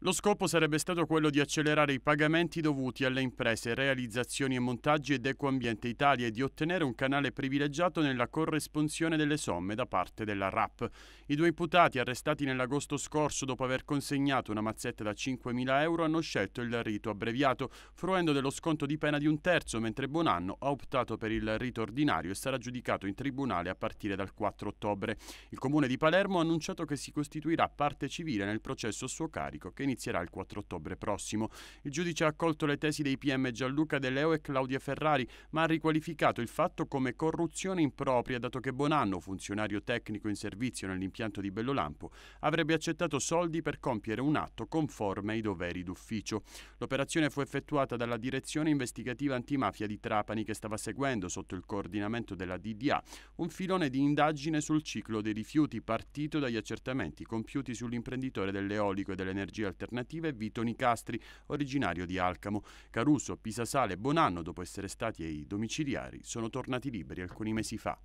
Lo scopo sarebbe stato quello di accelerare i pagamenti dovuti alle imprese, realizzazioni e montaggi ed Ecoambiente Italia e di ottenere un canale privilegiato nella corresponsione delle somme da parte della RAP. I due imputati, arrestati nell'agosto scorso dopo aver consegnato una mazzetta da 5.000 euro, hanno scelto il rito abbreviato, fruendo dello sconto di pena di un terzo, mentre Bonanno ha optato per il rito ordinario e sarà giudicato in tribunale a partire dal 4 ottobre. Il comune di Palermo ha annunciato che si costituirà parte civile nel processo a suo carico che inizierà il 4 ottobre prossimo. Il giudice ha accolto le tesi dei PM Gianluca De Leo e Claudia Ferrari, ma ha riqualificato il fatto come corruzione impropria, dato che Bonanno, funzionario tecnico in servizio nell'impianto di Bellolampo, avrebbe accettato soldi per compiere un atto conforme ai doveri d'ufficio. L'operazione fu effettuata dalla direzione investigativa antimafia di Trapani che stava seguendo, sotto il coordinamento della DDA, un filone di indagine sul ciclo dei rifiuti partito dagli accertamenti compiuti sull'imprenditore dell'eolico e dell'energia alternative Vito Nicastri, originario di Alcamo. Caruso, Pisasale e Bonanno, dopo essere stati ai domiciliari, sono tornati liberi alcuni mesi fa.